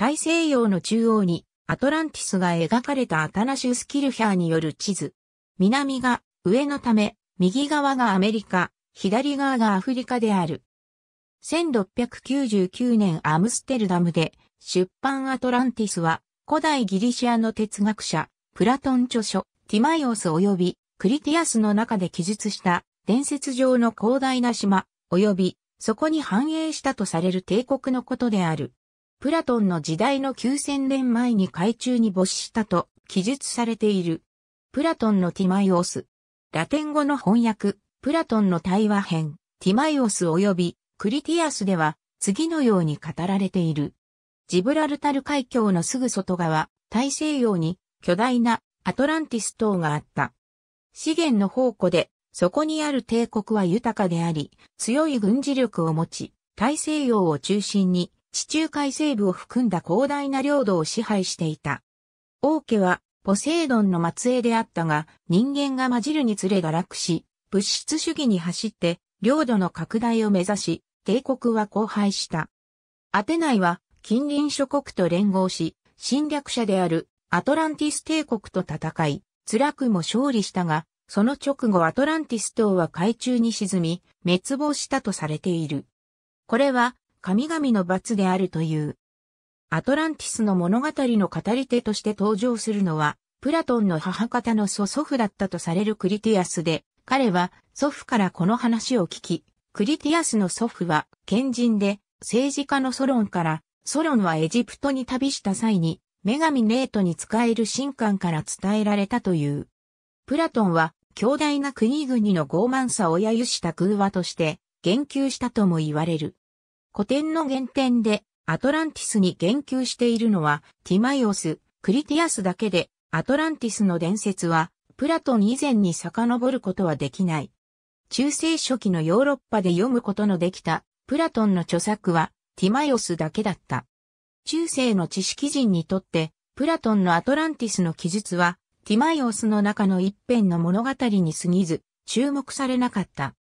大西洋の中央にアトランティスが描かれたアタナシュス・キルヒャーによる地図。南が上のため、右側がアメリカ、左側がアフリカである。1699年アムステルダムで出版アトランティスは古代ギリシアの哲学者、プラトン著書、ティマイオス及びクリティアスの中で記述した伝説上の広大な島、及びそこに繁栄したとされる帝国のことである。プラトンの時代の9000年前に海中に没したと記述されている。プラトンのティマイオス。ラテン語の翻訳、プラトンの対話編、ティマイオス及びクリティアスでは次のように語られている。ジブラルタル海峡のすぐ外側、大西洋に巨大なアトランティス島があった。資源の宝庫で、そこにある帝国は豊かであり、強い軍事力を持ち、大西洋を中心に地中海西部を含んだ広大な領土を支配していた。王家はポセイドンの末裔であったが、人間が混じるにつれ堕落し、物質主義に走って、領土の拡大を目指し、帝国は荒廃した。アテナイは近隣諸国と連合し、侵略者であるアトランティス帝国と戦い、辛くも勝利したが、その直後アトランティス島は海中に沈み、滅亡したとされている。これは神々の罰であるという。アトランティスの物語の語り手として登場するのは、プラトンの母方の祖祖父だったとされるクリティアスで、彼は祖父からこの話を聞き、クリティアスの祖父は賢人で政治家のソロンから、ソロンはエジプトに旅した際に、女神ネートに使える神官から伝えられたという。プラトンは強大な国々の傲慢さを揶揄した空話として言及したとも言われる。古典の原点でアトランティスに言及しているのはティマイオス、クリティアスだけで、アトランティスの伝説はプラトン以前に遡ることはできない。中世初期のヨーロッパで読むことのできたプラトンの著作はティマイオスだけだった。中世の知識人にとってプラトンのアトランティスの記述はティマイオスの中の一辺の物語に過ぎず注目されなかった。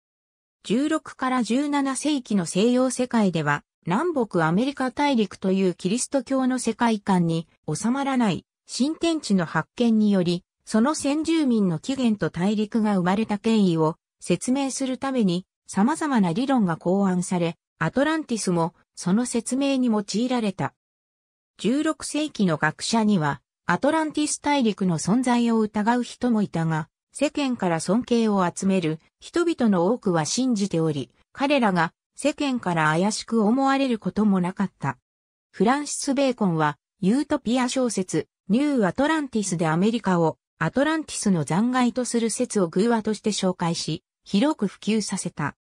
16から17世紀の西洋世界では、南北アメリカ大陸というキリスト教の世界観に収まらない新天地の発見により、その先住民の起源と大陸が生まれた経緯を説明するために様々な理論が考案され、アトランティスもその説明に用いられた。16世紀の学者には、アトランティス大陸の存在を疑う人もいたが、世間から尊敬を集める人々の多くは信じており、彼らが世間から怪しく思われることもなかった。フランシス・ベーコンは、ユートピア小説、ニュー・アトランティスでアメリカを、アトランティスの残骸とする説を偶話として紹介し、広く普及させた。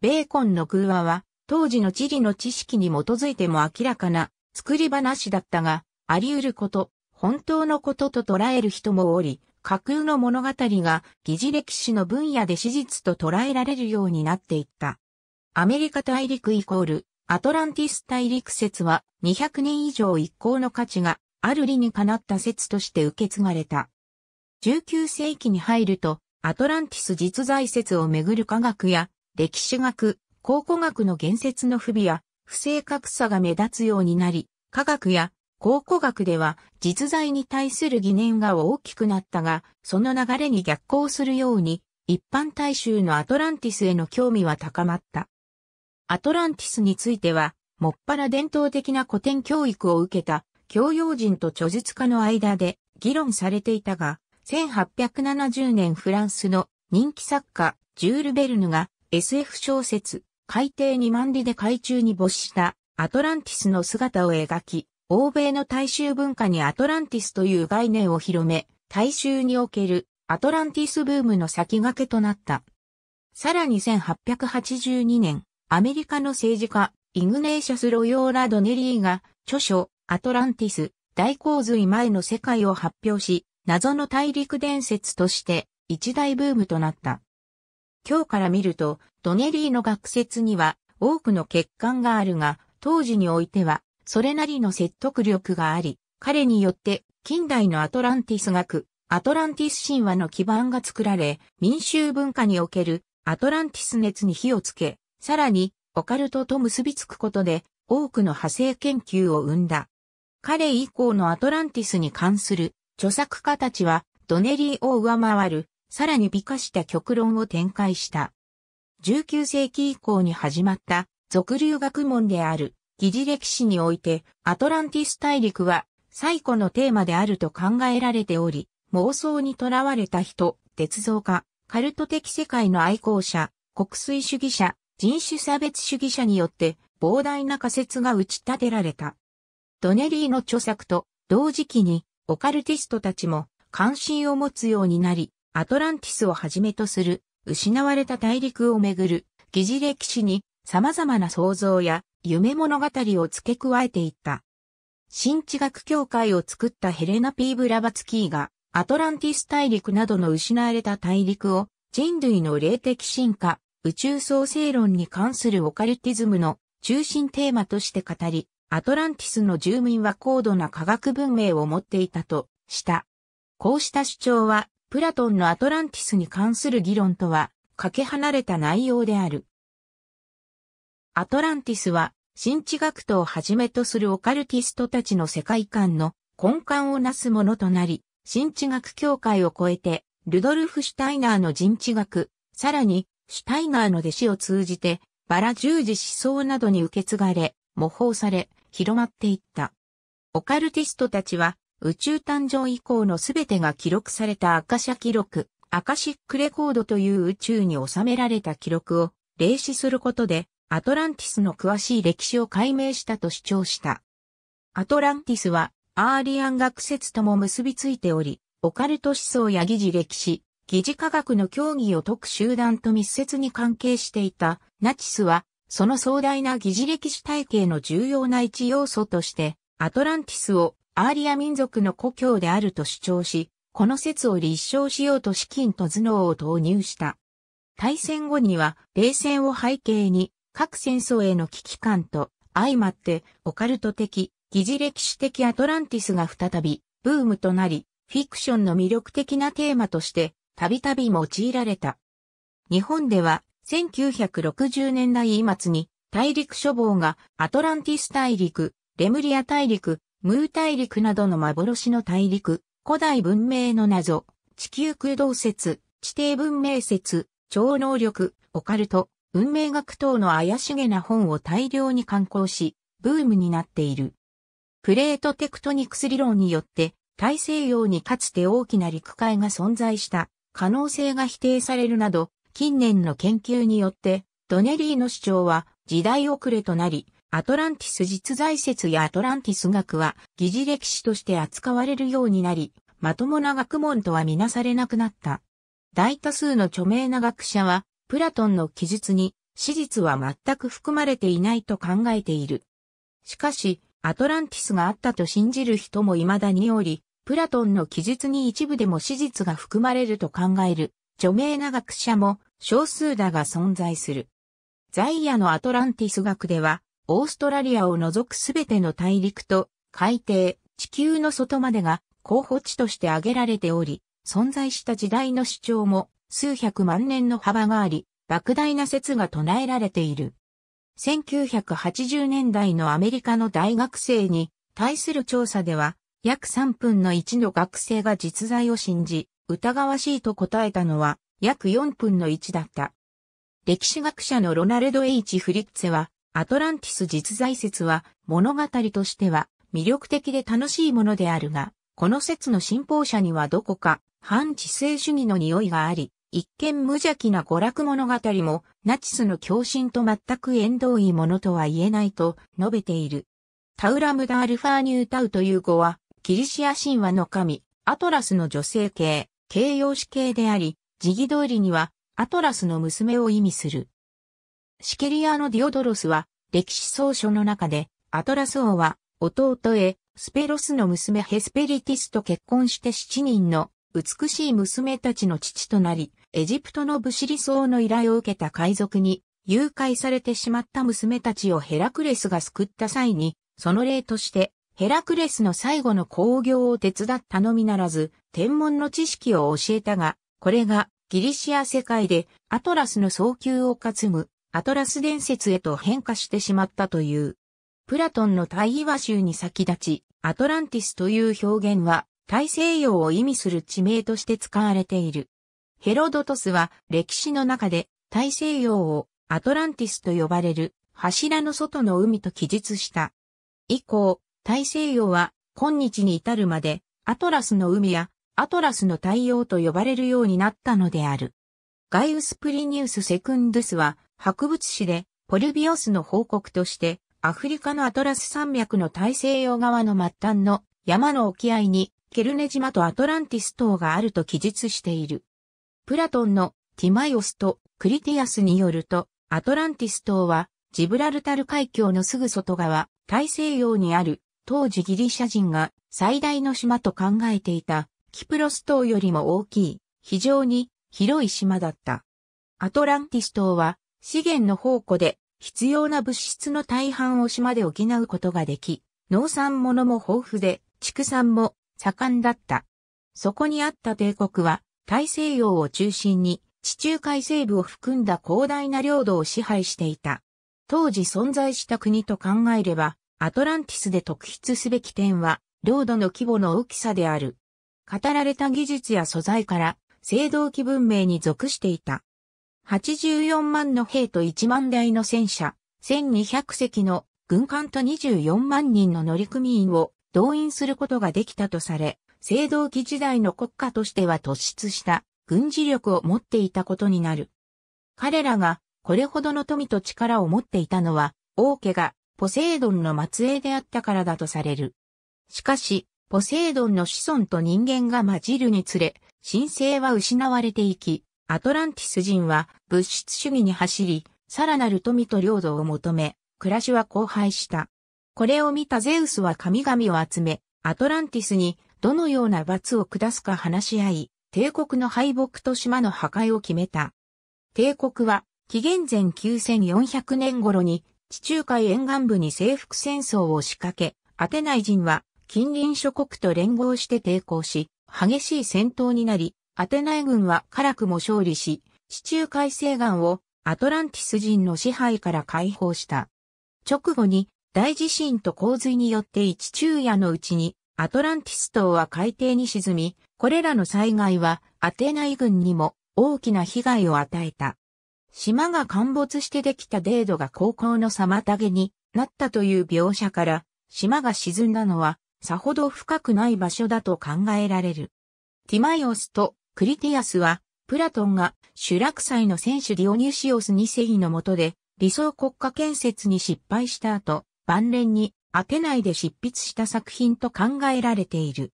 ベーコンの偶話は、当時の地理の知識に基づいても明らかな、作り話だったが、あり得ること、本当のことと捉える人もおり、架空の物語が疑似歴史の分野で史実と捉えられるようになっていった。アメリカ大陸イコール、アトランティス大陸説は200年以上一向の価値がある理にかなった説として受け継がれた。19世紀に入ると、アトランティス実在説をめぐる科学や歴史学、考古学の言説の不備や不正確さが目立つようになり、科学や考古学では実在に対する疑念が大きくなったが、その流れに逆行するように、一般大衆のアトランティスへの興味は高まった。アトランティスについては、もっぱら伝統的な古典教育を受けた教養人と著述家の間で議論されていたが、1870年フランスの人気作家ジュール・ベルヌが SF 小説海底2万里で海中に没したアトランティスの姿を描き、欧米の大衆文化にアトランティスという概念を広め、大衆におけるアトランティスブームの先駆けとなった。さらに1882年、アメリカの政治家、イグネーシャス・ロヨーラ・ドネリーが、著書、アトランティス、大洪水前の世界を発表し、謎の大陸伝説として一大ブームとなった。今日から見ると、ドネリーの学説には多くの欠陥があるが、当時においてはそれなりの説得力があり、彼によって近代のアトランティス学、アトランティス神話の基盤が作られ、民衆文化におけるアトランティス熱に火をつけ、さらにオカルトと結びつくことで多くの派生研究を生んだ。彼以降のアトランティスに関する著作家たちはドネリーを上回る、さらに美化した極論を展開した。19世紀以降に始まった俗流学問である疑似歴史において、アトランティス大陸は最古のテーマであると考えられており、妄想にとらわれた人、鉄造家、カルト的世界の愛好者、国粋主義者、人種差別主義者によって膨大な仮説が打ち立てられた。ドネリーの著作と同時期にオカルティストたちも関心を持つようになり、アトランティスをはじめとする失われた大陸をめぐる疑似歴史に様々な想像や夢物語を付け加えていった。新地学協会を作ったヘレナ・ピー・ブラバツキーが、アトランティス大陸などの失われた大陸を、人類の霊的進化、宇宙創生論に関するオカルティズムの中心テーマとして語り、アトランティスの住民は高度な科学文明を持っていたとした。こうした主張は、プラトンのアトランティスに関する議論とは、かけ離れた内容である。アトランティスは、新知学徒をはじめとするオカルティストたちの世界観の根幹をなすものとなり、新知学協会を超えて、ルドルフ・シュタイナーの人知学、さらに、シュタイナーの弟子を通じて、バラ十字思想などに受け継がれ、模倣され、広まっていった。オカルティストたちは、宇宙誕生以降のすべてが記録されたアカシャ記録、アカシックレコードという宇宙に収められた記録を、霊視することで、アトランティスの詳しい歴史を解明したと主張した。アトランティスは、アーリアン学説とも結びついており、オカルト思想や疑似歴史、疑似科学の教義を解く集団と密接に関係していたナチスは、その壮大な疑似歴史体系の重要な一要素として、アトランティスをアーリア民族の故郷であると主張し、この説を立証しようと資金と頭脳を投入した。大戦後には冷戦を背景に各戦争への危機感と相まってオカルト的、疑似歴史的アトランティスが再びブームとなり、フィクションの魅力的なテーマとしてたびたび用いられた。日本では1960年代末に大陸諸望がアトランティス大陸、レムリア大陸、ムー大陸などの幻の大陸、古代文明の謎、地球空洞説、地底文明説、超能力、オカルト、運命学等の怪しげな本を大量に刊行し、ブームになっている。プレートテクトニクス理論によって、大西洋にかつて大きな陸海が存在した可能性が否定されるなど、近年の研究によって、ドネリーの主張は時代遅れとなり、アトランティス実在説やアトランティス学は疑似歴史として扱われるようになり、まともな学問とはみなされなくなった。大多数の著名な学者はプラトンの記述に史実は全く含まれていないと考えている。しかし、アトランティスがあったと信じる人も未だにおり、プラトンの記述に一部でも史実が含まれると考える、著名な学者も少数だが存在する。在野のアトランティス学では、オーストラリアを除くすべての大陸と海底、地球の外までが候補地として挙げられており、存在した時代の主張も数百万年の幅があり、莫大な説が唱えられている。1980年代のアメリカの大学生に対する調査では、約3分の1の学生が実在を信じ、疑わしいと答えたのは約4分の1だった。歴史学者のロナルド・ H・ フリッツェは、アトランティス実在説は物語としては魅力的で楽しいものであるが、この説の信奉者にはどこか反知性主義の匂いがあり、一見無邪気な娯楽物語も、ナチスの狂信と全く縁遠いものとは言えないと述べている。タウラムダ・アルファーニュータウという語は、キリシア神話の神、アトラスの女性系、形容詞系であり、時儀通りには、アトラスの娘を意味する。シケリアのディオドロスは、歴史奏書の中で、アトラス王は、弟へ、スペロスの娘ヘスペリティスと結婚して7人の美しい娘たちの父となり、エジプトの武士理想の依頼を受けた海賊に、誘拐されてしまった娘たちをヘラクレスが救った際に、その例として、ヘラクレスの最後の興行を手伝ったのみならず、天文の知識を教えたが、これがギリシア世界でアトラスの早急を担ぐアトラス伝説へと変化してしまったという。プラトンの大岩集に先立ち、アトランティスという表現は大西洋を意味する地名として使われている。ヘロドトスは歴史の中で大西洋をアトランティスと呼ばれる柱の外の海と記述した。以降、大西洋は今日に至るまでアトラスの海やアトラスの太陽と呼ばれるようになったのである。ガイウス・プリニウス・セクンドゥスは博物誌でポルビオスの報告としてアフリカのアトラス山脈の大西洋側の末端の山の沖合にケルネ島とアトランティス島があると記述している。プラトンのティマイオスとクリティアスによると、アトランティス島はジブラルタル海峡のすぐ外側、大西洋にある当時ギリシャ人が最大の島と考えていたキプロス島よりも大きい非常に広い島だった。アトランティス島は資源の宝庫で必要な物質の大半を島で補うことができ、農産物も豊富で畜産も盛んだった。そこにあった帝国は大西洋を中心に地中海西部を含んだ広大な領土を支配していた。当時存在した国と考えれば、アトランティスで特筆すべき点は、領土の規模の大きさである。語られた技術や素材から、青銅器文明に属していた。84万の兵と1万台の戦車、1200隻の軍艦と24万人の乗組員を動員することができたとされ、青銅器時代の国家としては突出した軍事力を持っていたことになる。彼らがこれほどの富と力を持っていたのは、王家がポセイドンの末裔であったからだとされる。しかし、ポセイドンの子孫と人間が混じるにつれ、神聖は失われていき、アトランティス人は物質主義に走り、さらなる富と領土を求め、暮らしは荒廃した。これを見たゼウスは神々を集め、アトランティスにどのような罰を下すか話し合い、帝国の敗北と島の破壊を決めた。帝国は、紀元前9400年頃に、地中海沿岸部に征服戦争を仕掛け、アテナイ人は、近隣諸国と連合して抵抗し、激しい戦闘になり、アテナイ軍は辛くも勝利し、地中海西岸をアトランティス人の支配から解放した。直後に大地震と洪水によって一昼夜のうちにアトランティス島は海底に沈み、これらの災害はアテナイ軍にも大きな被害を与えた。島が陥没してできたデードが航行の妨げになったという描写から、島が沈んだのはさほど深くない場所だと考えられる。ティマイオスとクリティアスは、プラトンが主落祭の選手ディオニュシオス2世のもとで理想国家建設に失敗した後、晩年にアテナイで執筆した作品と考えられている。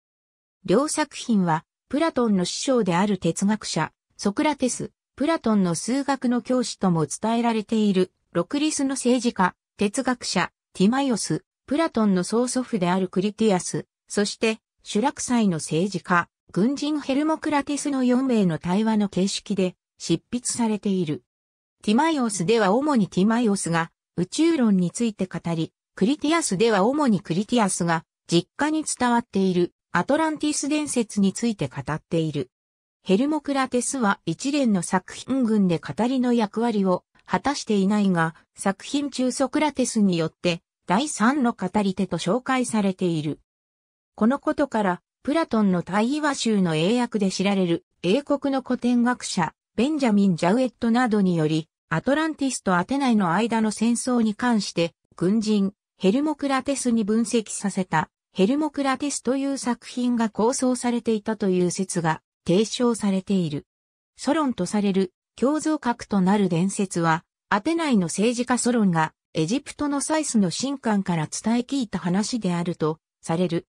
両作品は、プラトンの師匠である哲学者、ソクラテス、プラトンの数学の教師とも伝えられている、ロクリスの政治家、哲学者、ティマイオス、プラトンの曽祖父であるクリティアス、そして、主落祭の政治家、軍人ヘルモクラテスの4名の対話の形式で執筆されている。ティマイオスでは主にティマイオスが宇宙論について語り、クリティアスでは主にクリティアスが実家に伝わっているアトランティス伝説について語っている。ヘルモクラテスは一連の作品群で語りの役割を果たしていないが、作品中ソクラテスによって第三の語り手と紹介されている。このことから、プラトンの対話集の英訳で知られる英国の古典学者、ベンジャミン・ジャウエットなどにより、アトランティスとアテナイの間の戦争に関して、軍人、ヘルモクラテスに分析させたヘルモクラテスという作品が構想されていたという説が提唱されている。ソロンとされる共造核となる伝説は、アテナイの政治家ソロンがエジプトのサイスの神官から伝え聞いた話であるとされる。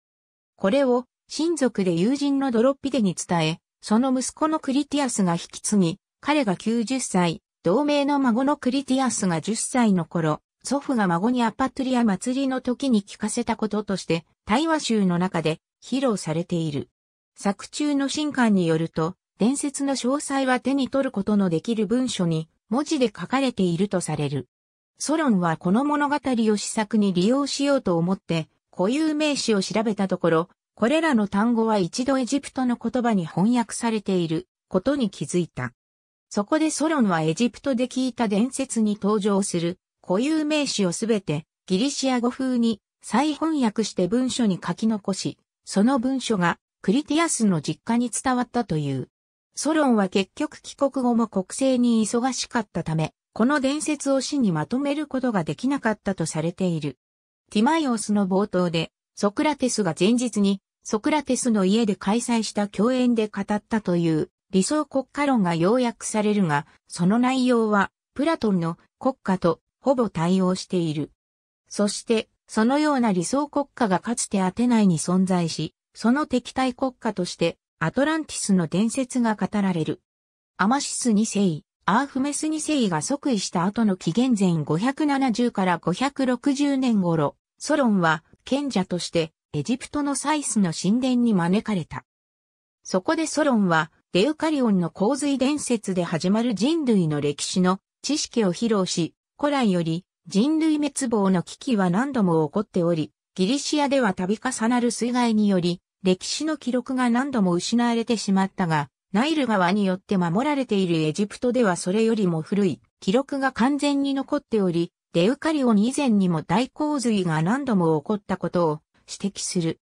これを親族で友人のドロッピデに伝え、その息子のクリティアスが引き継ぎ、彼が90歳、同盟の孫のクリティアスが10歳の頃、祖父が孫にアパトリア祭りの時に聞かせたこととして、対話集の中で披露されている。作中の新刊によると、伝説の詳細は手に取ることのできる文書に文字で書かれているとされる。ソロンはこの物語を試作に利用しようと思って、固有名詞を調べたところ、これらの単語は一度エジプトの言葉に翻訳されていることに気づいた。そこでソロンはエジプトで聞いた伝説に登場する固有名詞をすべてギリシア語風に再翻訳して文書に書き残し、その文書がクリティアスの実家に伝わったという。ソロンは結局帰国後も国政に忙しかったため、この伝説を死にまとめることができなかったとされている。ティマイオスの冒頭で、ソクラテスが前日に、ソクラテスの家で開催した共演で語ったという理想国家論が要約されるが、その内容は、プラトンの国家とほぼ対応している。そして、そのような理想国家がかつてアテナイに存在し、その敵対国家として、アトランティスの伝説が語られる。アマシス2世、アーフメス2世が即位した後の紀元前570から560年頃、ソロンは賢者としてエジプトのサイスの神殿に招かれた。そこでソロンはデウカリオンの洪水伝説で始まる人類の歴史の知識を披露し、古来より人類滅亡の危機は何度も起こっており、ギリシアでは度重なる水害により、歴史の記録が何度も失われてしまったが、ナイル川によって守られているエジプトではそれよりも古い記録が完全に残っており、デウカリオン以前にも大洪水が何度も起こったことを指摘する。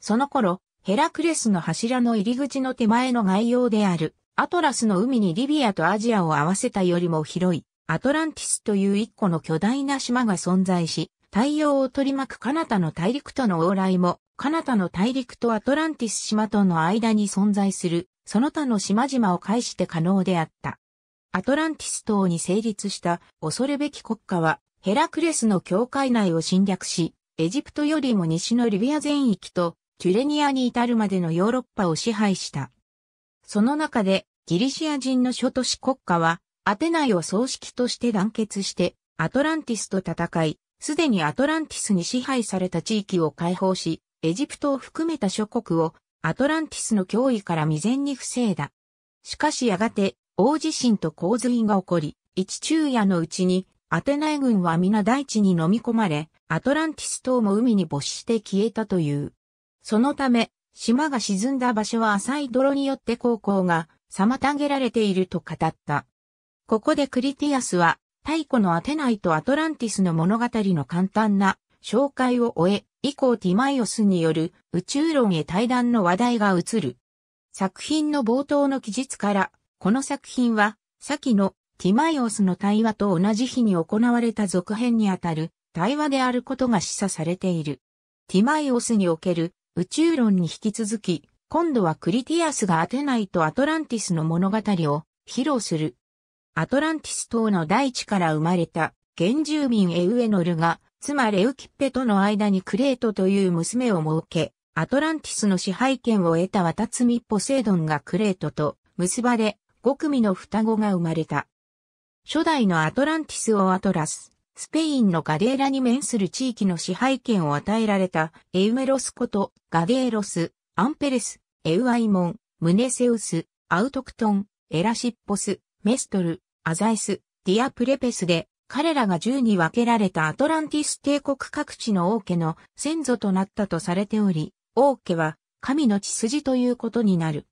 その頃、ヘラクレスの柱の入り口の手前の概要である、アトラスの海にリビアとアジアを合わせたよりも広いアトランティスという一個の巨大な島が存在し、太陽を取り巻くカナタの大陸との往来も、カナタの大陸とアトランティス島との間に存在する、その他の島々を介して可能であった。アトランティス島に成立した恐るべき国家は、ヘラクレスの境界内を侵略し、エジプトよりも西のリビア全域とチュレニアに至るまでのヨーロッパを支配した。その中でギリシア人の諸都市国家はアテナイを葬式として団結して、アトランティスと戦い、すでにアトランティスに支配された地域を解放し、エジプトを含めた諸国をアトランティスの脅威から未然に防いだ。しかしやがて大地震と洪水が起こり、一昼夜のうちにアテナイ軍は皆大地に飲み込まれ、アトランティス島も海に没して消えたという。そのため、島が沈んだ場所は浅い泥によって航行が妨げられていると語った。ここでクリティアスは、太古のアテナイとアトランティスの物語の簡単な紹介を終え、以降ティマイオスによる宇宙論へ対談の話題が移る。作品の冒頭の記述から、この作品は、先のティマイオスの対話と同じ日に行われた続編にあたる対話であることが示唆されている。ティマイオスにおける宇宙論に引き続き、今度はクリティアスがアテナイとアトランティスの物語を披露する。アトランティス島の大地から生まれた原住民エウエノルが、妻レウキッペとの間にクレートという娘を設け、アトランティスの支配権を得たワタツミポセイドンがクレートと結ばれ、5組の双子が生まれた。初代のアトランティスをアトラス、スペインのガデーラに面する地域の支配権を与えられたエウメロスことガデーロス、アンペレス、エウアイモン、ムネセウス、アウトクトン、エラシッポス、メストル、アザイス、ディアプレペスで、彼らが10に分けられたアトランティス帝国各地の王家の先祖となったとされており、王家は神の血筋ということになる。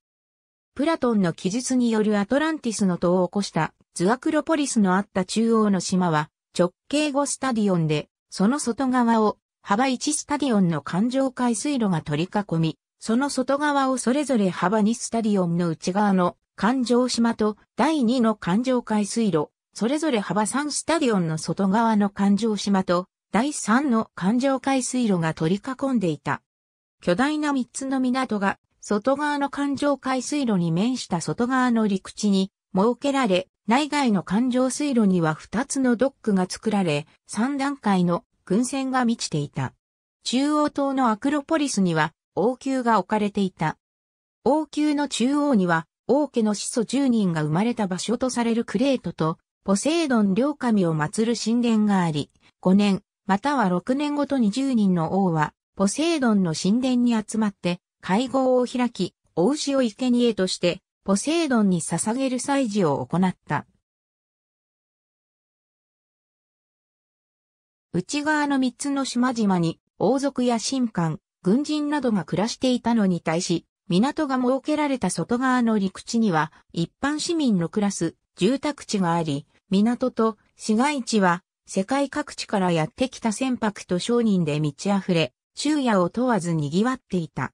プラトンの記述によるアトランティスの塔を起こしたズアクロポリスのあった中央の島は直径5スタディオンで、その外側を幅1スタディオンの環状海水路が取り囲み、その外側をそれぞれ幅2スタディオンの内側の環状島と第2の環状海水路、それぞれ幅3スタディオンの外側の環状島と第3の環状海水路が取り囲んでいた。巨大な3つの港が外側の環状海水路に面した外側の陸地に設けられ、内外の環状水路には2つのドックが作られ、3段階の軍船が満ちていた。中央島のアクロポリスには王宮が置かれていた。王宮の中央には王家の始祖10人が生まれた場所とされるクレートと、ポセイドン両神を祀る神殿があり、5年、または6年ごとに10人の王は、ポセイドンの神殿に集まって、会合を開き、お牛を生贄として、ポセイドンに捧げる祭事を行った。内側の3つの島々に王族や神官、軍人などが暮らしていたのに対し、港が設けられた外側の陸地には一般市民の暮らす住宅地があり、港と市街地は世界各地からやってきた船舶と商人で満ち溢れ、昼夜を問わず賑わっていた。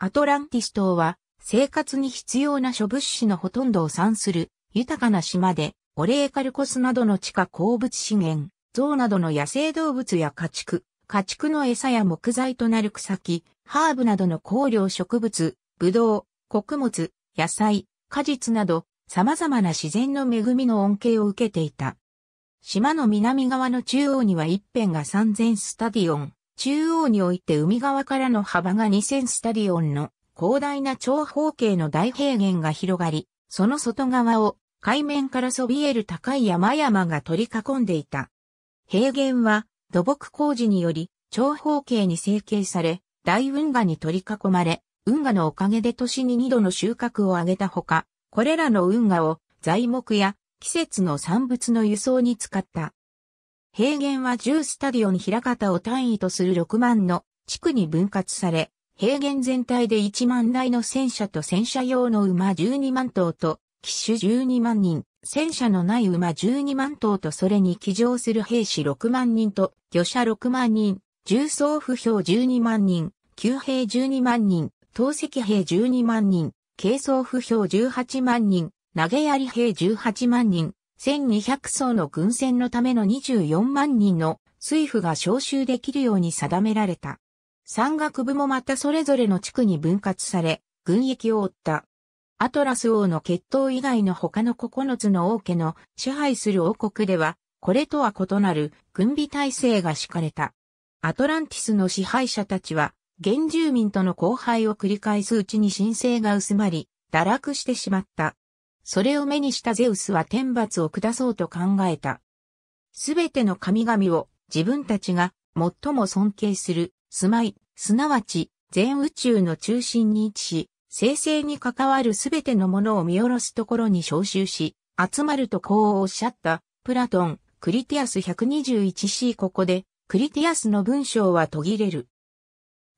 アトランティス島は生活に必要な諸物資のほとんどを産する豊かな島で、オレーカルコスなどの地下鉱物資源、象などの野生動物や家畜、家畜の餌や木材となる草木、ハーブなどの香料植物、ブドウ、穀物、野菜、果実など様々な自然の恵みの恩恵を受けていた。島の南側の中央には一辺が3000スタディオン、中央において海側からの幅が2000スタディオンの広大な長方形の大平原が広がり、その外側を海面からそびえる高い山々が取り囲んでいた。平原は土木工事により長方形に成形され、大運河に取り囲まれ、運河のおかげで年に2度の収穫を上げたほか、これらの運河を材木や季節の産物の輸送に使った。平原は10スタディオン平方を単位とする6万の地区に分割され、平原全体で1万台の戦車と戦車用の馬12万頭と、騎手12万人、戦車のない馬12万頭とそれに騎乗する兵士6万人と、魚車6万人、重装不評12万人、旧兵12万人、投石兵12万人、軽装不評18万人、投げやり兵18万人、1200層の軍船のための24万人の水夫が招集できるように定められた。山岳部もまたそれぞれの地区に分割され、軍役を負った。アトラス王の血統以外の他の9つの王家の支配する王国では、これとは異なる軍備体制が敷かれた。アトランティスの支配者たちは、原住民との交配を繰り返すうちに神聖が薄まり、堕落してしまった。それを目にしたゼウスは天罰を下そうと考えた。すべての神々を自分たちが最も尊敬する住まい、すなわち全宇宙の中心に位置し、生成に関わるすべてのものを見下ろすところに召集し、集まるとこうおっしゃった、プラトン、クリティアス 121c ここで、クリティアスの文章は途切れる。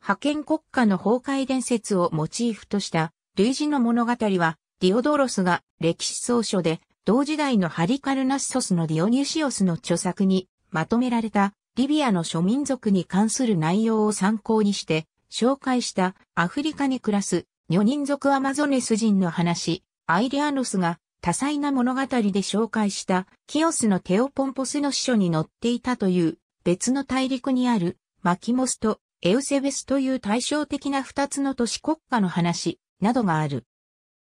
派遣国家の崩壊伝説をモチーフとした類似の物語は、ディオドロスが歴史総書で、同時代のハリカルナッソスのディオニュシオスの著作にまとめられたリビアの諸民族に関する内容を参考にして紹介したアフリカに暮らす女人族アマゾネス人の話、アイリアノスが多彩な物語で紹介したキオスのテオポンポスの司書に載っていたという別の大陸にあるマキモスとエウセベスという対照的な二つの都市国家の話などがある。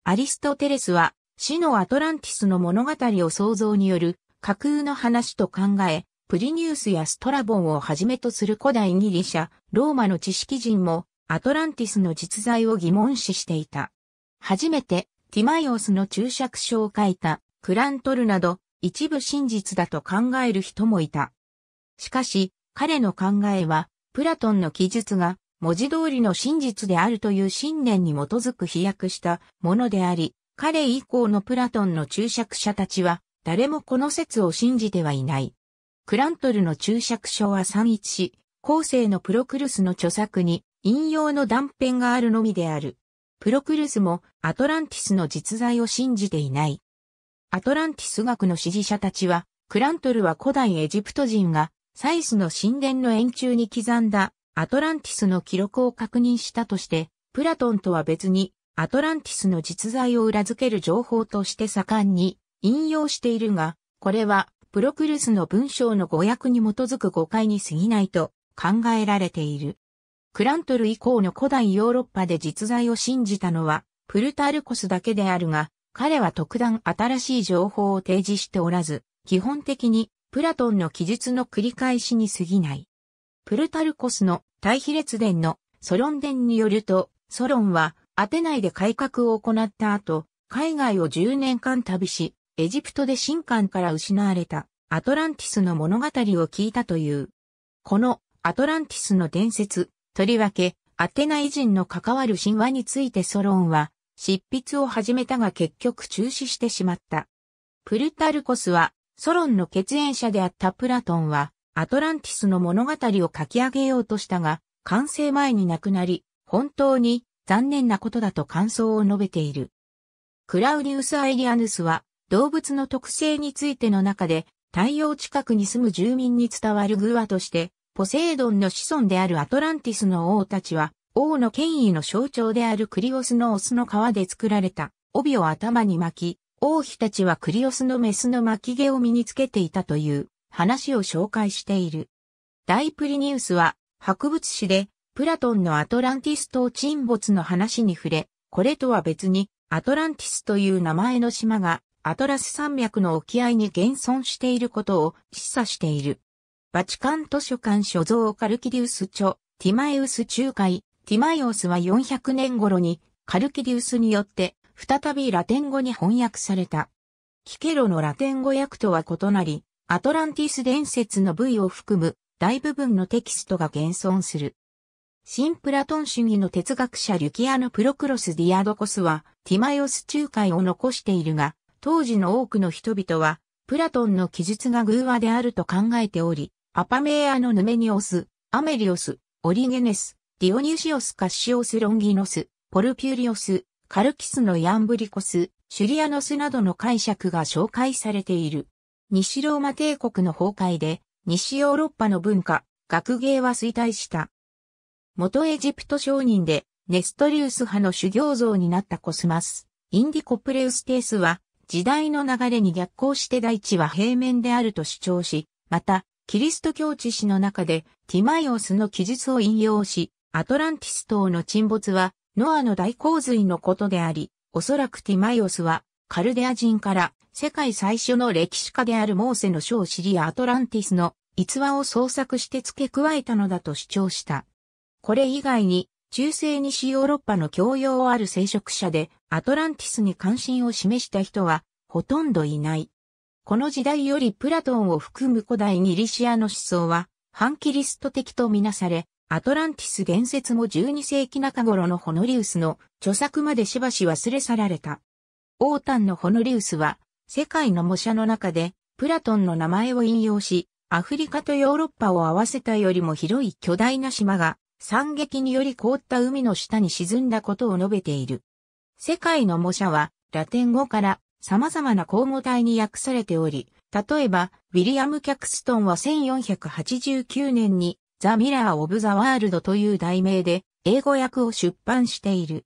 アリストテレスは死のアトランティスの物語を想像による架空の話と考え、プリニウスやストラボンをはじめとする古代ギリシャ、ローマの知識人もアトランティスの実在を疑問視していた。初めてティマイオスの注釈書を書いたクラントルなど一部真実だと考える人もいた。しかし、彼の考えは、プラトンの記述が文字通りの真実であるという信念に基づく飛躍したものであり、彼以降のプラトンの注釈者たちは、誰もこの説を信じてはいない。クラントルの注釈書は散逸し、後世のプロクルスの著作に引用の断片があるのみである。プロクルスもアトランティスの実在を信じていない。アトランティス学の支持者たちは、クラントルは古代エジプト人がサイスの神殿の円柱に刻んだアトランティスの記録を確認したとして、プラトンとは別にアトランティスの実在を裏付ける情報として盛んに引用しているが、これはプロクルスの文章の語訳に基づく誤解に過ぎないと考えられている。クラントル以降の古代ヨーロッパで実在を信じたのはプルタルコスだけであるが、彼は特段新しい情報を提示しておらず、基本的にプラトンの記述の繰り返しに過ぎない。プルタルコスの対比列伝のソロン伝によると、ソロンはアテナイで改革を行った後、海外を10年間旅し、エジプトで新館から失われたアトランティスの物語を聞いたという。このアトランティスの伝説、とりわけアテナイ人の関わる神話についてソロンは執筆を始めたが結局中止してしまった。プルタルコスはソロンの血縁者であったプラトンは、アトランティスの物語を書き上げようとしたが、完成前に亡くなり、本当に残念なことだと感想を述べている。クラウディウス・アイリアヌスは、動物の特性についての中で、太陽近くに住む住民に伝わる偶話として、ポセイドンの子孫であるアトランティスの王たちは、王の権威の象徴であるクリオスのオスの皮で作られた帯を頭に巻き、王妃たちはクリオスのメスの巻毛を身につけていたという話を紹介している。大プリニウスは博物誌でプラトンのアトランティス島沈没の話に触れ、これとは別にアトランティスという名前の島がアトラス山脈の沖合に現存していることを示唆している。バチカン図書館所蔵カルキリウス著、ティマエウス仲介、ティマイオスは400年頃にカルキリウスによって再びラテン語に翻訳された。キケロのラテン語訳とは異なり、アトランティス伝説の部位を含む大部分のテキストが現存する。新プラトン主義の哲学者リュキアのプロクロス・ディアドコスはティマヨス仲介を残しているが、当時の多くの人々はプラトンの記述が偶話であると考えており、アパメーアのヌメニオス、アメリオス、オリゲネス、ディオニュシオス・カッシオス・ロンギノス、ポルピュリオス、カルキスのヤンブリコス、シュリアノスなどの解釈が紹介されている。西ローマ帝国の崩壊で、西ヨーロッパの文化、学芸は衰退した。元エジプト商人で、ネストリウス派の修行像になったコスマス、インディコプレウステースは、時代の流れに逆行して大地は平面であると主張し、また、キリスト教知史の中で、ティマイオスの記述を引用し、アトランティス島の沈没は、ノアの大洪水のことであり、おそらくティマイオスは、カルデア人から世界最初の歴史家であるモーセの書を知りアトランティスの逸話を創作して付け加えたのだと主張した。これ以外に、中世西ヨーロッパの教養ある聖職者でアトランティスに関心を示した人はほとんどいない。この時代よりプラトンを含む古代ギリシアの思想は反キリスト的とみなされ、アトランティス伝説も12世紀中頃のホノリウスの著作までしばし忘れ去られた。王丹のホノリウスは、世界の模写の中で、プラトンの名前を引用し、アフリカとヨーロッパを合わせたよりも広い巨大な島が、惨劇により凍った海の下に沈んだことを述べている。世界の模写は、ラテン語から様々な公目体に訳されており、例えば、ウィリアム・キャクストンは1489年にザ・ミラー・オブ・ザ・ワールドという題名で英語訳を出版している。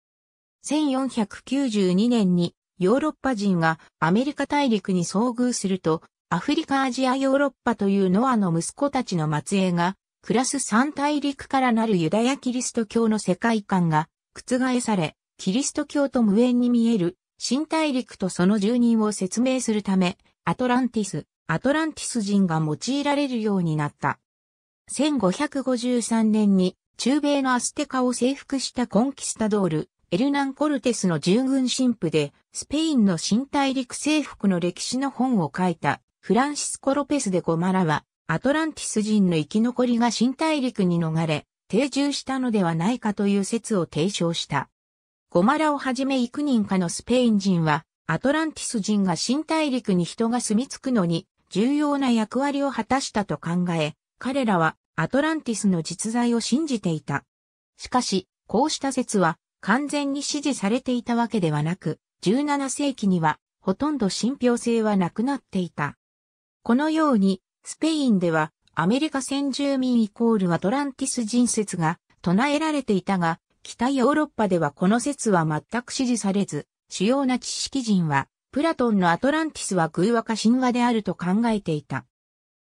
1492年にヨーロッパ人がアメリカ大陸に遭遇すると、アフリカアジアヨーロッパというノアの息子たちの末裔が、クラス3大陸からなるユダヤキリスト教の世界観が覆され、キリスト教と無縁に見える新大陸とその住人を説明するため、アトランティス、アトランティス人が用いられるようになった。1553年に中米のアステカを征服したコンキスタドール、エルナン・コルテスの従軍神父で、スペインの新大陸征服の歴史の本を書いた、フランシスコ・ロペスでゴマラは、アトランティス人の生き残りが新大陸に逃れ、定住したのではないかという説を提唱した。ゴマラをはじめ幾人かのスペイン人は、アトランティス人が新大陸に人が住み着くのに重要な役割を果たしたと考え、彼らはアトランティスの実在を信じていた。しかし、こうした説は完全に支持されていたわけではなく、17世紀にはほとんど信憑性はなくなっていた。このように、スペインではアメリカ先住民イコールアトランティス人説が唱えられていたが、北ヨーロッパではこの説は全く支持されず、主要な知識人は、プラトンのアトランティスは偶話か神話であると考えていた。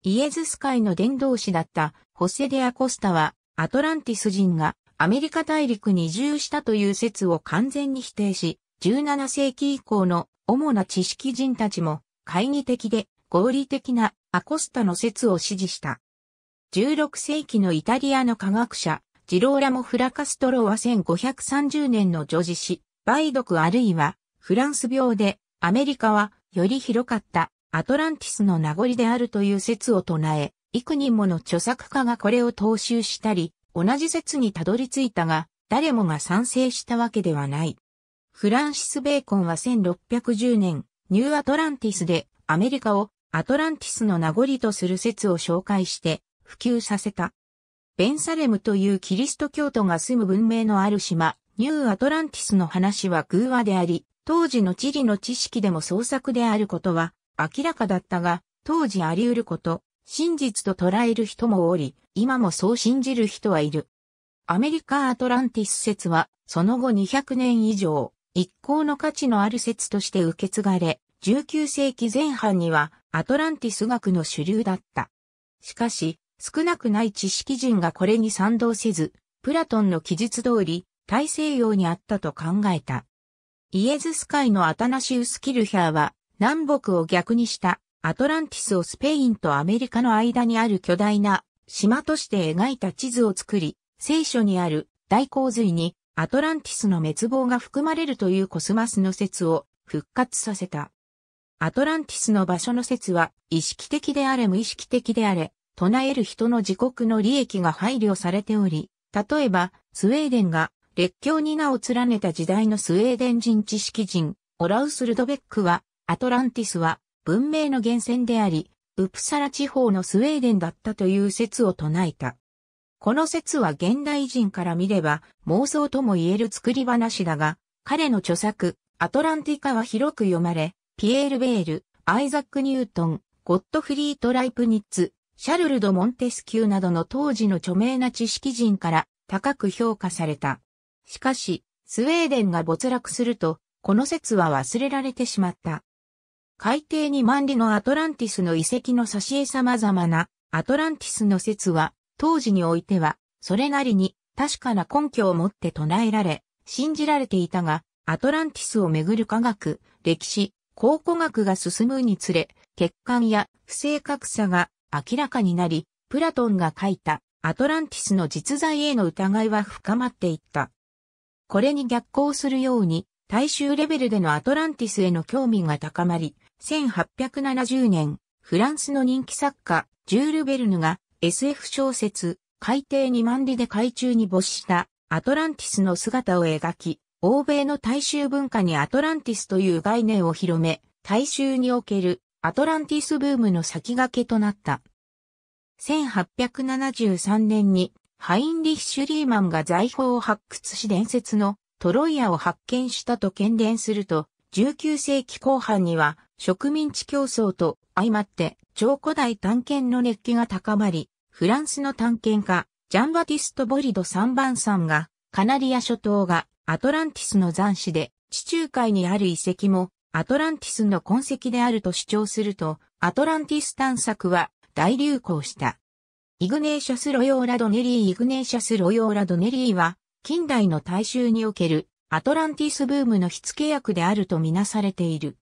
イエズス会の伝道師だったホセデ・アコスタは、アトランティス人がアメリカ大陸に移住したという説を完全に否定し、17世紀以降の主な知識人たちも、懐疑的で合理的なアコスタの説を支持した。16世紀のイタリアの科学者、ジローラモ・フラカストロは1530年の女児誌、梅毒あるいはフランス病でアメリカはより広かったアトランティスの名残であるという説を唱え、幾人もの著作家がこれを踏襲したり、同じ説にたどり着いたが、誰もが賛成したわけではない。フランシス・ベーコンは1610年、ニューアトランティスでアメリカをアトランティスの名残とする説を紹介して普及させた。ベンサレムというキリスト教徒が住む文明のある島、ニューアトランティスの話は偶話であり、当時の地理の知識でも創作であることは明らかだったが、当時あり得ること、真実と捉える人もおり、今もそう信じる人はいる。アメリカ・アトランティス説は、その後200年以上、一向の価値のある説として受け継がれ、19世紀前半にはアトランティス学の主流だった。しかし、少なくない知識人がこれに賛同せず、プラトンの記述通り、大西洋にあったと考えた。イエズス会のアタナシウス・キルヒャーは、南北を逆にしたアトランティスをスペインとアメリカの間にある巨大な島として描いた地図を作り、聖書にある大洪水にアトランティスの滅亡が含まれるというコスマスの説を復活させた。アトランティスの場所の説は意識的であれ無意識的であれ、唱える人の自国の利益が配慮されており、例えばスウェーデンが列強に名を連ねた時代のスウェーデン人知識人、オラウスルドベックはアトランティスは文明の源泉であり、ウプサラ地方のスウェーデンだったという説を唱えた。この説は現代人から見れば妄想とも言える作り話だが、彼の著作、アトランティカは広く読まれ、ピエール・ベール、アイザック・ニュートン、ゴットフリート・ライプニッツ、シャルルド・モンテスキューなどの当時の著名な知識人から高く評価された。しかし、スウェーデンが没落すると、この説は忘れられてしまった。海底に万里のアトランティスの遺跡の挿絵様々なアトランティスの説は、当時においては、それなりに確かな根拠を持って唱えられ、信じられていたが、アトランティスをめぐる科学、歴史、考古学が進むにつれ、欠陥や不正確さが明らかになり、プラトンが書いたアトランティスの実在への疑いは深まっていった。これに逆行するように、大衆レベルでのアトランティスへの興味が高まり、1870年、フランスの人気作家、ジュール・ベルヌが SF 小説、海底2万里で海中に没したアトランティスの姿を描き、欧米の大衆文化にアトランティスという概念を広め、大衆におけるアトランティスブームの先駆けとなった。1873年にハインリッシュ・リーマンが財宝を発掘し伝説のトロイアを発見したと喧伝すると、19世紀後半には植民地競争と相まって超古代探検の熱気が高まり、フランスの探検家、ジャンバティスト・ボリド3番さんが、カナリア諸島がアトランティスの残死で、地中海にある遺跡もアトランティスの痕跡であると主張すると、アトランティス探索は大流行した。イグネーシャス・ロヨーラ・ドネリー・イグネーシャス・ロヨーラ・ドネリーは、近代の大衆におけるアトランティスブームの火付け役であるとみなされている。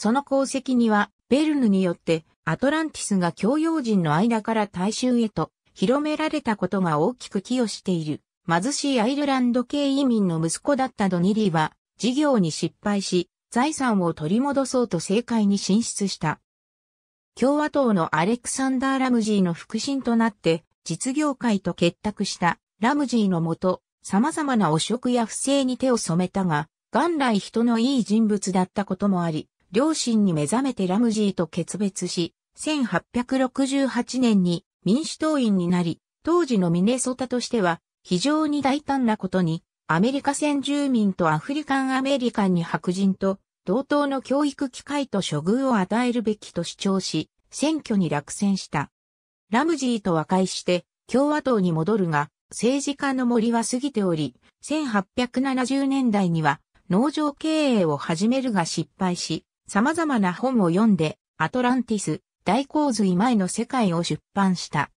その功績には、ベルヌによって、アトランティスが教養人の間から大衆へと広められたことが大きく寄与している。貧しいアイルランド系移民の息子だったドニリーは、事業に失敗し、財産を取り戻そうと政界に進出した。共和党のアレクサンダー・ラムジーの腹心となって、実業界と結託したラムジーのもと、様々な汚職や不正に手を染めたが、元来人のいい人物だったこともあり、両親に目覚めてラムジーと決別し、1868年に民主党員になり、当時のミネソタとしては非常に大胆なことに、アメリカ先住民とアフリカンアメリカンに白人と同等の教育機会と処遇を与えるべきと主張し、選挙に落選した。ラムジーと和解して共和党に戻るが、政治家の森は過ぎており、1870年代には農場経営を始めるが失敗し、様々な本を読んで、アトランティス、大洪水前の世界を出版した。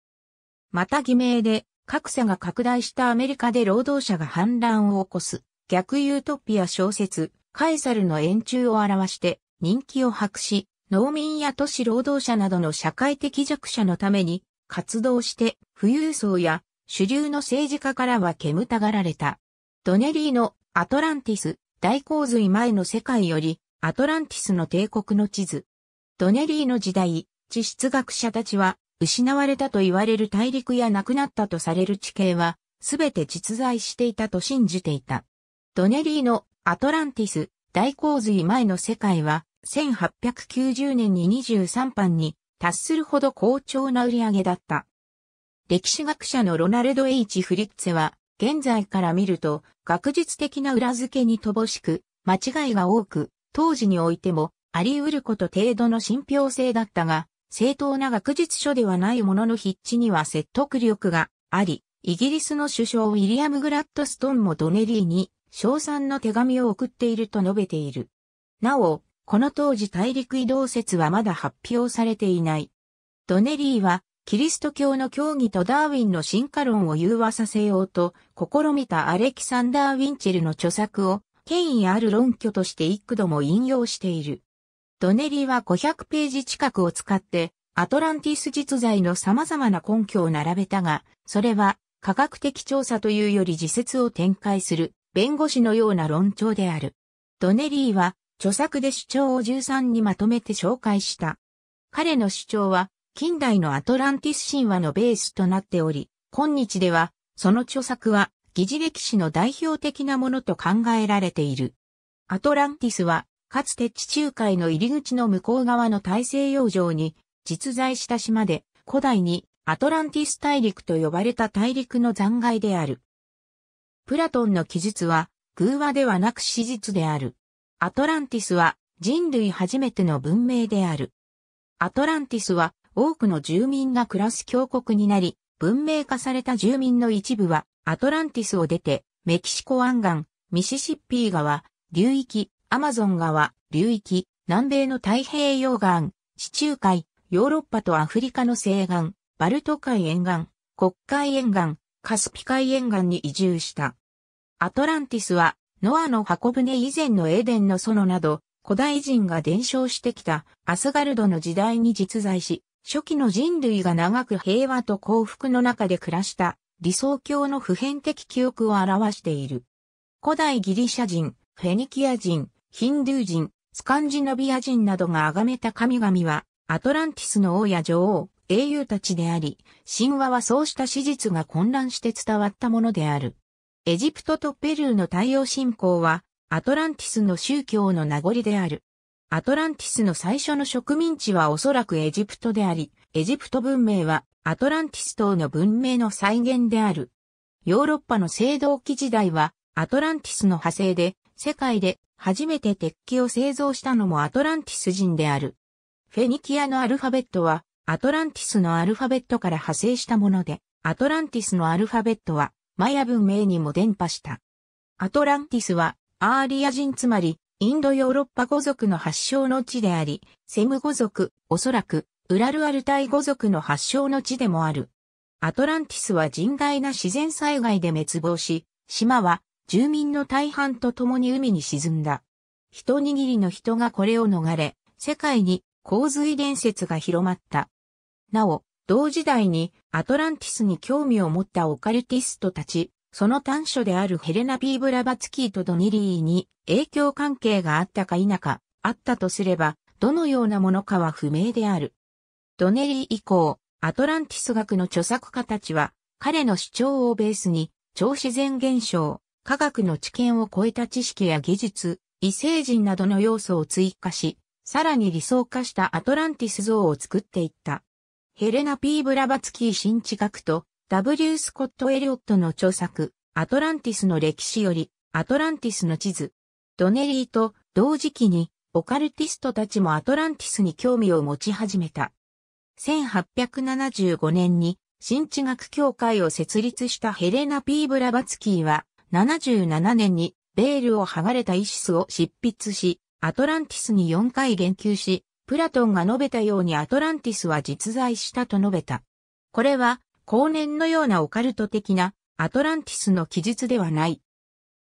また偽名で、格差が拡大したアメリカで労働者が反乱を起こす、逆ユートピア小説、カエサルの円柱を表して人気を博し、農民や都市労働者などの社会的弱者のために活動して富裕層や主流の政治家からは煙たがられた。ドネリーのアトランティス大洪水前の世界よりアトランティスの帝国の地図。ドネリーの時代、地質学者たちは、失われたと言われる大陸や亡くなったとされる地形は、すべて実在していたと信じていた。ドネリーのアトランティス大洪水前の世界は、1890年に23班に達するほど好調な売り上げだった。歴史学者のロナルド・ H・ フリッツェは、現在から見ると、学術的な裏付けに乏しく、間違いが多く、当時においてもあり得ること程度の信憑性だったが、正当な学術書ではないものの筆致には説得力があり、イギリスの首相ウィリアム・グラッドストンもドネリーに称賛の手紙を送っていると述べている。なお、この当時大陸移動説はまだ発表されていない。ドネリーは、キリスト教の教義とダーウィンの進化論を融和させようと、試みたアレキサンダー・ウィンチェルの著作を権威ある論拠として幾度も引用している。ドネリは500ページ近くを使って、アトランティス実在の様々な根拠を並べたが、それは科学的調査というより自説を展開する弁護士のような論調である。ドネリーは著作で主張を13にまとめて紹介した。彼の主張は近代のアトランティス神話のベースとなっており、今日ではその著作は疑似歴史の代表的なものと考えられている。アトランティスは、かつて地中海の入り口の向こう側の大西洋上に実在した島で、古代にアトランティス大陸と呼ばれた大陸の残骸である。プラトンの記述は、偶話ではなく史実である。アトランティスは人類初めての文明である。アトランティスは多くの住民が暮らす峡谷になり、文明化された住民の一部はアトランティスを出て、メキシコ湾岸、ミシシッピー川、流域、アマゾン川、流域、南米の太平洋岸、地中海、ヨーロッパとアフリカの西岸、バルト海沿岸、国海沿岸、カスピ海沿岸に移住した。アトランティスは、ノアの箱舟以前のエデンの園など、古代人が伝承してきたアスガルドの時代に実在し、初期の人類が長く平和と幸福の中で暮らした理想郷の普遍的記憶を表している。古代ギリシャ人、フェニキア人、ヒンドゥー人、スカンジナビア人などが崇めた神々は、アトランティスの王や女王、英雄たちであり、神話はそうした史実が混乱して伝わったものである。エジプトとペルーの太陽信仰は、アトランティスの宗教の名残である。アトランティスの最初の植民地はおそらくエジプトであり、エジプト文明はアトランティス島の文明の再現である。ヨーロッパの青銅器時代は、アトランティスの派生で、世界で初めて鉄器を製造したのもアトランティス人である。フェニキアのアルファベットは、アトランティスのアルファベットから派生したもので、アトランティスのアルファベットは、マヤ文明にも伝播した。アトランティスは、アーリア人つまり、インドヨーロッパ語族の発祥の地であり、セム語族、おそらく、ウラルアルタイ語族の発祥の地でもある。アトランティスは甚大な自然災害で滅亡し、島は住民の大半と共に海に沈んだ。一握りの人がこれを逃れ、世界に洪水伝説が広まった。なお、同時代にアトランティスに興味を持ったオカルティストたち、その短所であるヘレナ・ピー・ブラバツキーとドニリーに影響関係があったか否か、あったとすれば、どのようなものかは不明である。ドネリー以降、アトランティス学の著作家たちは、彼の主張をベースに、超自然現象、科学の知見を超えた知識や技術、異星人などの要素を追加し、さらに理想化したアトランティス像を作っていった。ヘレナ・ピーブラバツキー新知学と W・ スコット・エリオットの著作、アトランティスの歴史より、アトランティスの地図。ドネリーと同時期に、オカルティストたちもアトランティスに興味を持ち始めた。1875年に新知学協会を設立したヘレナ・ピー・ブラバツキーは、77年にベールを剥がれたイシスを執筆し、アトランティスに4回言及し、プラトンが述べたようにアトランティスは実在したと述べた。これは、後年のようなオカルト的なアトランティスの記述ではない。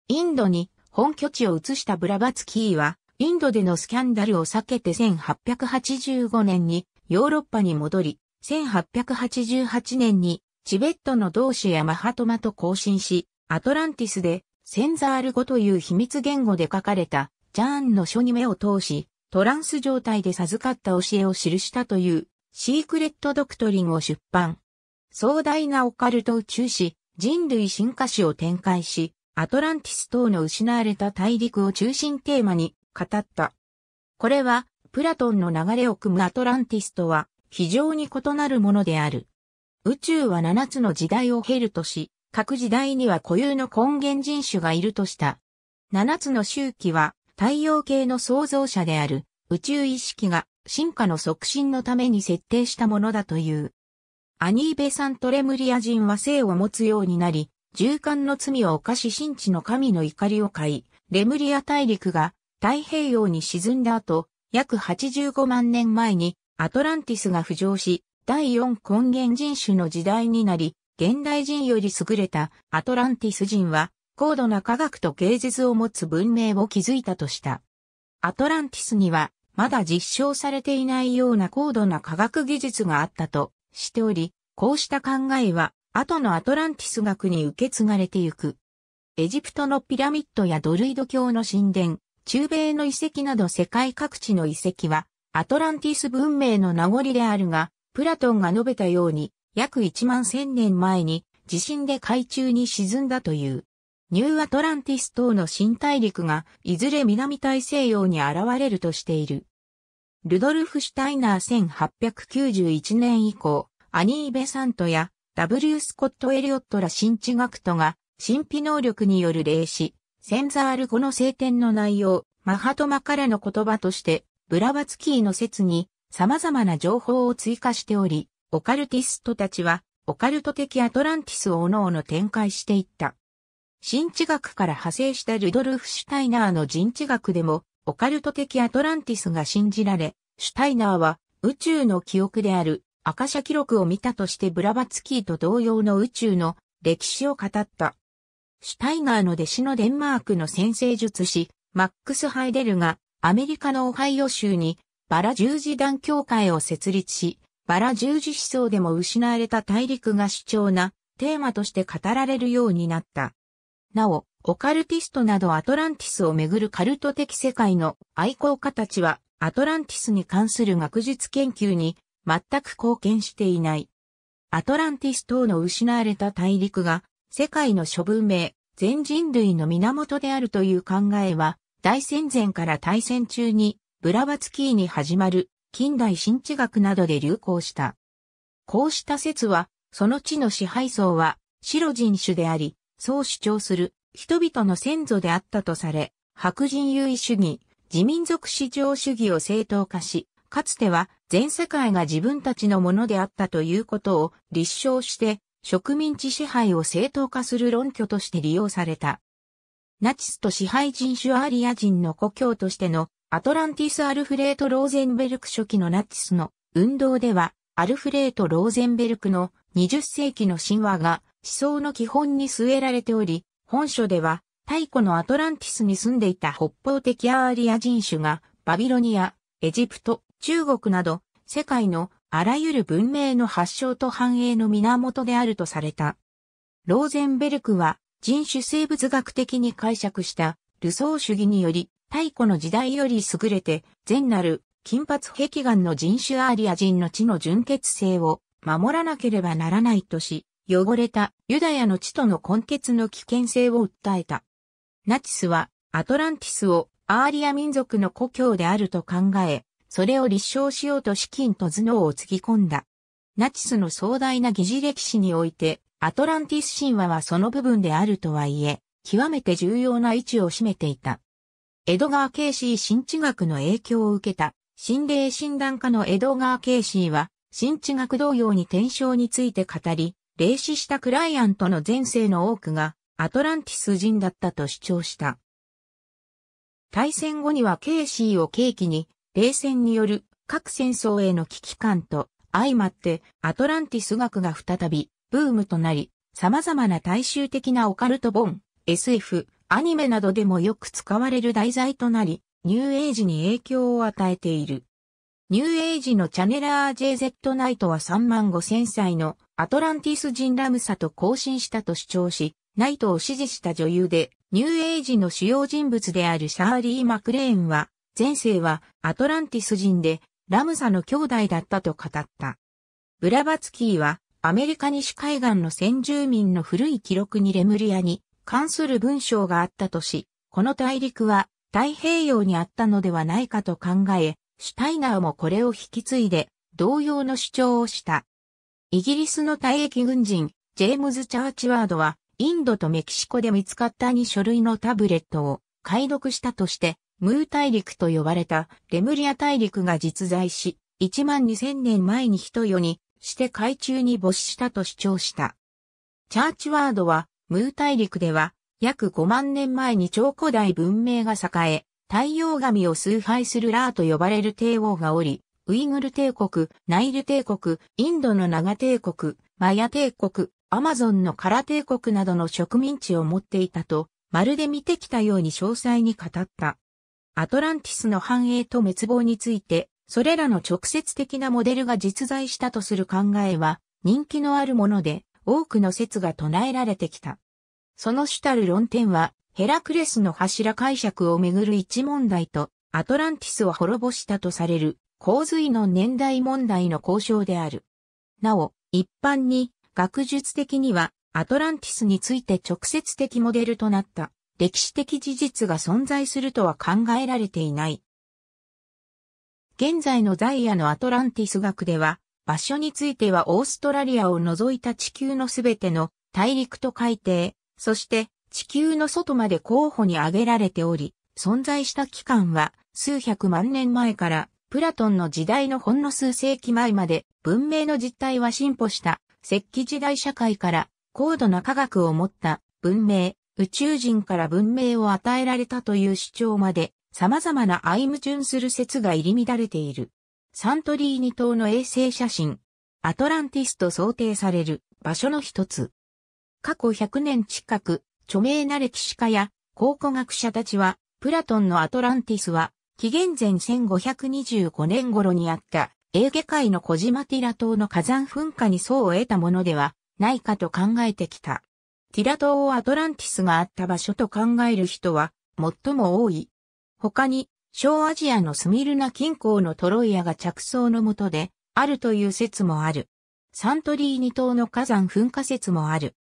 インドに本拠地を移したブラバツキーは、インドでのスキャンダルを避けて1885年にヨーロッパに戻り、1888年にチベットの同志やマハトマと交信し、アトランティスでセンザール語という秘密言語で書かれたジャーンの書に目を通し、トランス状態で授かった教えを記したというシークレットドクトリンを出版。壮大なオカルト宇宙史、人類進化史を展開し、アトランティス等の失われた大陸を中心テーマに語った。これはプラトンの流れを組むアトランティスとは非常に異なるものである。宇宙は七つの時代を経るとし、各時代には固有の根源人種がいるとした。七つの周期は太陽系の創造者である宇宙意識が進化の促進のために設定したものだという。アニーベサントレムリア人は性を持つようになり、重艦の罪を犯し神地の神の怒りを買い、レムリア大陸が太平洋に沈んだ後、約85万年前にアトランティスが浮上し、第4根源人種の時代になり、現代人より優れたアトランティス人は、高度な科学と芸術を持つ文明を築いたとした。アトランティスには、まだ実証されていないような高度な科学技術があったとしており、こうした考えは、後のアトランティス学に受け継がれてゆく。エジプトのピラミッドやドルイド教の神殿、中米の遺跡など世界各地の遺跡は、アトランティス文明の名残であるが、プラトンが述べたように、約1万1000年前に地震で海中に沈んだという。ニューアトランティス等の新大陸が、いずれ南大西洋に現れるとしている。ルドルフ・シュタイナー1891年以降、アニー・ベサントや W・ スコット・エリオットら新地学徒が、神秘能力による霊視、センザール語の聖典の内容、マハトマからの言葉として、ブラバツキーの説に様々な情報を追加しており、オカルティストたちは、オカルト的アトランティスを各々展開していった。新知学から派生したルドルフ・シュタイナーの人知学でも、オカルト的アトランティスが信じられ、シュタイナーは宇宙の記憶であるアカシャ記録を見たとしてブラバツキーと同様の宇宙の歴史を語った。シュタイガーの弟子のデンマークの先生術師、マックス・ハイデルが、アメリカのオハイオ州に、バラ十字団協会を設立し、バラ十字思想でも失われた大陸が主張なテーマとして語られるようになった。なお、オカルティストなどアトランティスをめぐるカルト的世界の愛好家たちは、アトランティスに関する学術研究に全く貢献していない。アトランティス等の失われた大陸が世界の諸文明、全人類の源であるという考えは、大戦前から大戦中に、ブラバツキーに始まる近代新知学などで流行した。こうした説は、その地の支配層は、白人種であり、そう主張する人々の先祖であったとされ、白人優位主義、自民族至上主義を正当化し、かつては全世界が自分たちのものであったということを立証して植民地支配を正当化する論拠として利用された。ナチスと支配人種アーリア人の故郷としてのアトランティス・アルフレート・ローゼンベルク初期のナチスの運動では、アルフレート・ローゼンベルクの20世紀の神話が思想の基本に据えられており、本書では、太古のアトランティスに住んでいた北方的アーリア人種が、バビロニア、エジプト、中国など、世界のあらゆる文明の発祥と繁栄の源であるとされた。ローゼンベルクは人種生物学的に解釈したルソー主義により太古の時代より優れて善なる金髪壁岩の人種アーリア人の地の純血性を守らなければならないとし、汚れたユダヤの地との根血の危険性を訴えた。ナチスはアトランティスをアーリア民族の故郷であると考え、それを立証しようと資金と頭脳をつぎ込んだ。ナチスの壮大な疑似歴史において、アトランティス神話はその部分であるとはいえ、極めて重要な位置を占めていた。エドガー・ケイシー新知学の影響を受けた、心霊診断家のエドガー・ケイシーは、新知学同様に転生について語り、霊視したクライアントの前世の多くが、アトランティス人だったと主張した。対戦後にはケーシーを契機に、冷戦による核戦争への危機感と相まってアトランティス学が再びブームとなり、様々な大衆的なオカルト本、SF、アニメなどでもよく使われる題材となり、ニューエイジに影響を与えている。ニューエイジのチャネラー JZ ナイトは3万5千歳のアトランティス人ラムサと交信したと主張し、ナイトを支持した女優で、ニューエイジの主要人物であるシャーリー・マクレーンは、前世はアトランティス人でラムサの兄弟だったと語った。ブラバツキーはアメリカ西海岸の先住民の古い記録にレムリアに関する文章があったとし、この大陸は太平洋にあったのではないかと考え、シュタイナーもこれを引き継いで同様の主張をした。イギリスの退役軍人、ジェームズ・チャーチワードは、インドとメキシコで見つかった2種類のタブレットを解読したとして、ムー大陸と呼ばれたレムリア大陸が実在し、1万2000年前に人世にして海中に没したと主張した。チャーチワードは、ムー大陸では、約5万年前に超古代文明が栄え、太陽神を崇拝するラーと呼ばれる帝王がおり、ウイグル帝国、ナイル帝国、インドの長帝国、マヤ帝国、アマゾンのカラ帝国などの植民地を持っていたと、まるで見てきたように詳細に語った。アトランティスの繁栄と滅亡について、それらの直接的なモデルが実在したとする考えは、人気のあるもので、多くの説が唱えられてきた。その主たる論点は、ヘラクレスの柱解釈をめぐる一問題と、アトランティスを滅ぼしたとされる、洪水の年代問題の交渉である。なお、一般に、学術的には、アトランティスについて直接的モデルとなった。歴史的事実が存在するとは考えられていない。現在のザイアのアトランティス学では、場所についてはオーストラリアを除いた地球のすべての大陸と海底、そして地球の外まで候補に挙げられており、存在した期間は数百万年前からプラトンの時代のほんの数世紀前まで文明の実態は進歩した石器時代社会から高度な科学を持った文明、宇宙人から文明を与えられたという主張まで、様々な相矛盾する説が入り乱れている。サントリーニ島の衛星写真、アトランティスと想定される場所の一つ。過去100年近く、著名な歴史家や考古学者たちは、プラトンのアトランティスは、紀元前1525年頃にあったエーゲ海の小島ティラ島の火山噴火に層を得たものではないかと考えてきた。ティラ島をアトランティスがあった場所と考える人は最も多い。他に、小アジアのスミルナ近郊のトロイアが着想のもとで、あるという説もある。サントリーニ島の火山噴火説もある。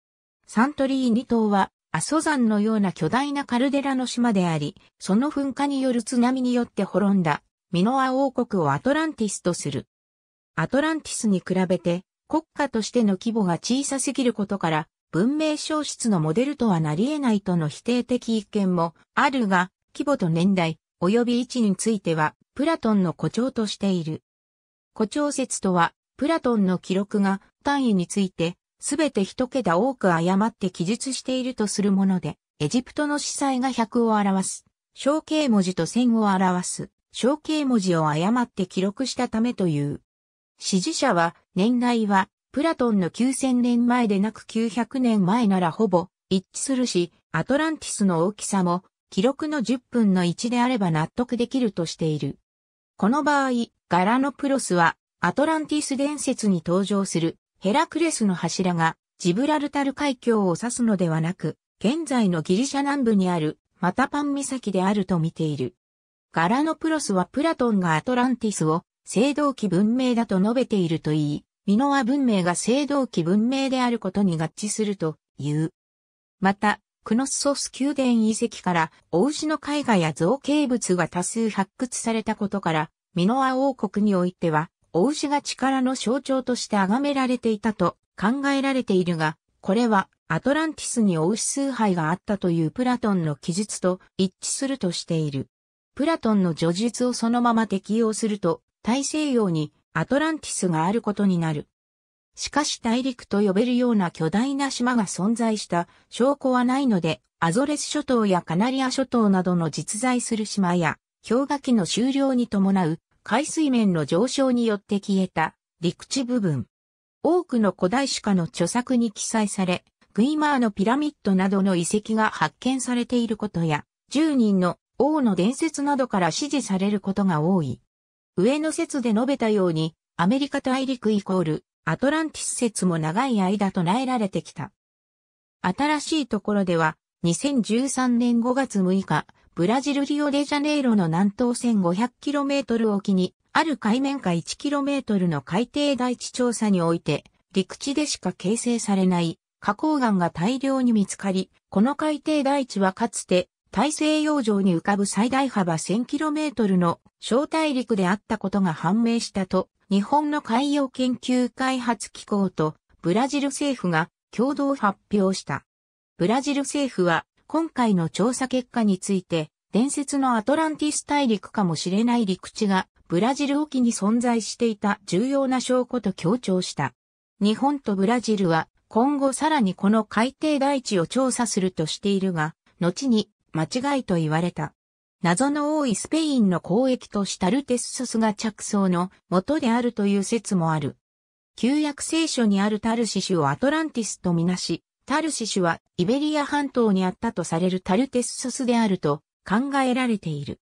サントリーニ島は、阿蘇山のような巨大なカルデラの島であり、その噴火による津波によって滅んだ、ミノア王国をアトランティスとする。アトランティスに比べて、国家としての規模が小さすぎることから、文明消失のモデルとはなり得ないとの否定的意見もあるが、規模と年代、及び位置については、プラトンの誇張としている。誇張説とは、プラトンの記録が単位について、すべて一桁多く誤って記述しているとするもので、エジプトの司祭が100を表す、象形文字と1000を表す、象形文字を誤って記録したためという。支持者は、年代は、プラトンの9000年前でなく900年前ならほぼ一致するし、アトランティスの大きさも記録の10分の1であれば納得できるとしている。この場合、ガラノプロスはアトランティス伝説に登場するヘラクレスの柱がジブラルタル海峡を指すのではなく、現在のギリシャ南部にあるマタパン岬であると見ている。ガラノプロスはプラトンがアトランティスを青銅器文明だと述べているといい、ミノア文明が青銅器文明であることに合致するという。また、クノッソス宮殿遺跡からお牛の絵画や造形物が多数発掘されたことから、ミノア王国においては、お牛が力の象徴として崇められていたと考えられているが、これはアトランティスにお牛崇拝があったというプラトンの記述と一致するとしている。プラトンの叙述をそのまま適用すると、大西洋にアトランティスがあることになる。しかし大陸と呼べるような巨大な島が存在した証拠はないので、アゾレス諸島やカナリア諸島などの実在する島や、氷河期の終了に伴う海水面の上昇によって消えた陸地部分。多くの古代史家の著作に記載され、グイマーのピラミッドなどの遺跡が発見されていることや、10人の王の伝説などから支持されることが多い。上の説で述べたように、アメリカ大陸イコールアトランティス説も長い間唱えられてきた。新しいところでは、2013年5月6日、ブラジルリオデジャネイロの南東 1500km 沖に、ある海面下 1km の海底大地調査において、陸地でしか形成されない花崗岩が大量に見つかり、この海底大地はかつて大西洋上に浮かぶ最大幅 1000km の小大陸であったことが判明したと、日本の海洋研究開発機構とブラジル政府が共同発表した。ブラジル政府は今回の調査結果について、伝説のアトランティス大陸かもしれない陸地がブラジル沖に存在していた重要な証拠と強調した。日本とブラジルは今後さらにこの海底大地を調査するとしているが、後に間違いと言われた。謎の多いスペインの交易都市タルテッソスが着想の元であるという説もある。旧約聖書にあるタルシシュをアトランティスとみなし、タルシシュはイベリア半島にあったとされるタルテッソスであると考えられている。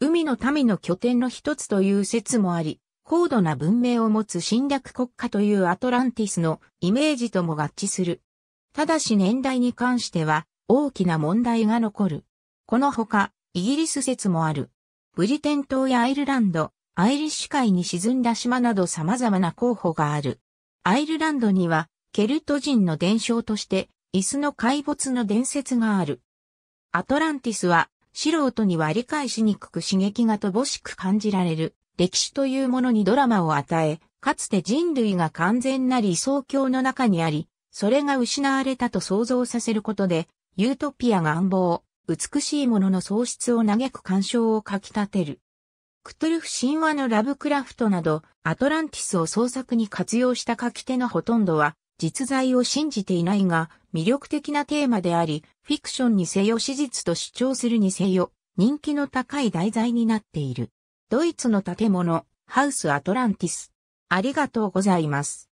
海の民の拠点の一つという説もあり、高度な文明を持つ侵略国家というアトランティスのイメージとも合致する。ただし年代に関しては大きな問題が残る。このほか、イギリス説もある。ブリテン島やアイルランド、アイリッシュ海に沈んだ島など様々な候補がある。アイルランドには、ケルト人の伝承として、椅子の怪没の伝説がある。アトランティスは、素人には理解しにくく刺激が乏しく感じられる、歴史というものにドラマを与え、かつて人類が完全な理想郷の中にあり、それが失われたと想像させることで、ユートピアが願望、美しいものの喪失を嘆く感傷をかき立てる。クトゥルフ神話のラブクラフトなど、アトランティスを創作に活用した書き手のほとんどは、実在を信じていないが、魅力的なテーマであり、フィクションにせよ史実と主張するにせよ、人気の高い題材になっている。ドイツの建物、ハウスアトランティス。ありがとうございます。